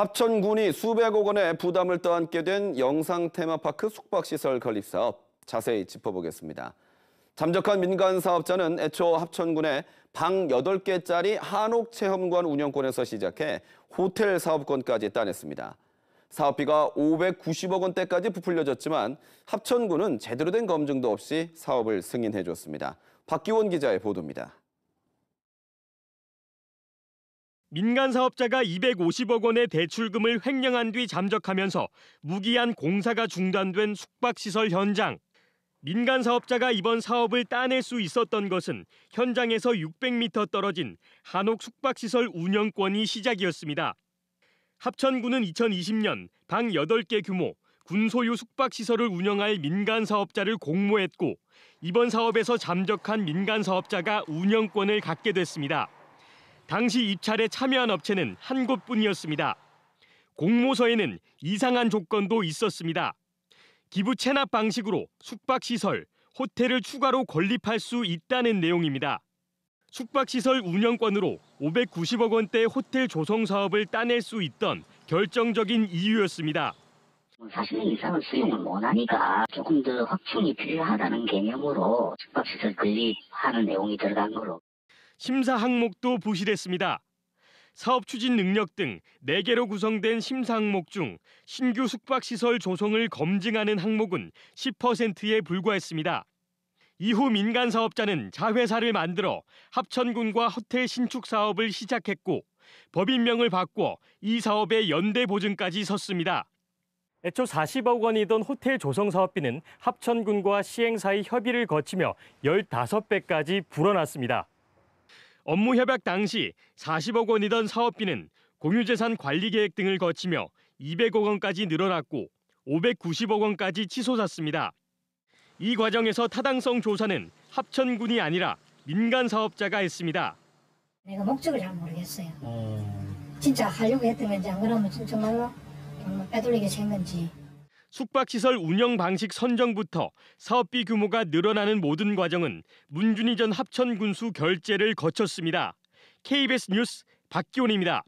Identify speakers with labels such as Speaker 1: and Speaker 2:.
Speaker 1: 합천군이 수백억 원의 부담을 떠안게 된 영상 테마파크 숙박시설 건립 사업 자세히 짚어보겠습니다. 잠적한 민간 사업자는 애초 합천군의 방 8개짜리 한옥체험관 운영권에서 시작해 호텔 사업권까지 따냈습니다. 사업비가 590억 원대까지 부풀려졌지만 합천군은 제대로 된 검증도 없이 사업을 승인해줬습니다. 박기원 기자의 보도입니다.
Speaker 2: 민간 사업자가 250억 원의 대출금을 횡령한 뒤 잠적하면서 무기한 공사가 중단된 숙박시설 현장. 민간 사업자가 이번 사업을 따낼 수 있었던 것은 현장에서 600m 떨어진 한옥 숙박시설 운영권이 시작이었습니다. 합천군은 2020년 방 8개 규모 군 소유 숙박시설을 운영할 민간 사업자를 공모했고 이번 사업에서 잠적한 민간 사업자가 운영권을 갖게 됐습니다. 당시 입찰에 참여한 업체는 한 곳뿐이었습니다. 공모서에는 이상한 조건도 있었습니다. 기부 체납 방식으로 숙박시설, 호텔을 추가로 건립할 수 있다는 내용입니다. 숙박시설 운영권으로 590억 원대 호텔 조성 사업을 따낼 수 있던 결정적인 이유였습니다.
Speaker 1: 사실은 이상은 수용을
Speaker 2: 못하니까 조금 더 확충이 필요하다는 개념으로 숙박시설 건립하는 내용이 들어간 거로. 심사 항목도 부실했습니다. 사업 추진 능력 등 4개로 구성된 심사 항목 중 신규 숙박시설 조성을 검증하는 항목은 10%에 불과했습니다. 이후 민간 사업자는 자회사를 만들어 합천군과 허태 신축 사업을 시작했고 법인명을 바꿔 이 사업의 연대 보증까지 섰습니다. 애초 40억 원이던 호텔 조성 사업비는 합천군과 시행사의 협의를 거치며 15배까지 불어났습니다. 업무 협약 당시 40억 원이던 사업비는 공유재산 관리 계획 등을 거치며 200억 원까지 늘어났고 590억 원까지 치솟았습니다. 이 과정에서 타당성 조사는 합천군이 아니라 민간 사업자가 했습니다.
Speaker 1: 내가 목적을 잘 모르겠어요. 어. 진짜 하려고 했던 건지 안 그러면 정말로 빼돌리게 생는지
Speaker 2: 숙박시설 운영 방식 선정부터 사업비 규모가 늘어나는 모든 과정은 문준희 전 합천군수 결재를 거쳤습니다. KBS 뉴스 박기훈입니다.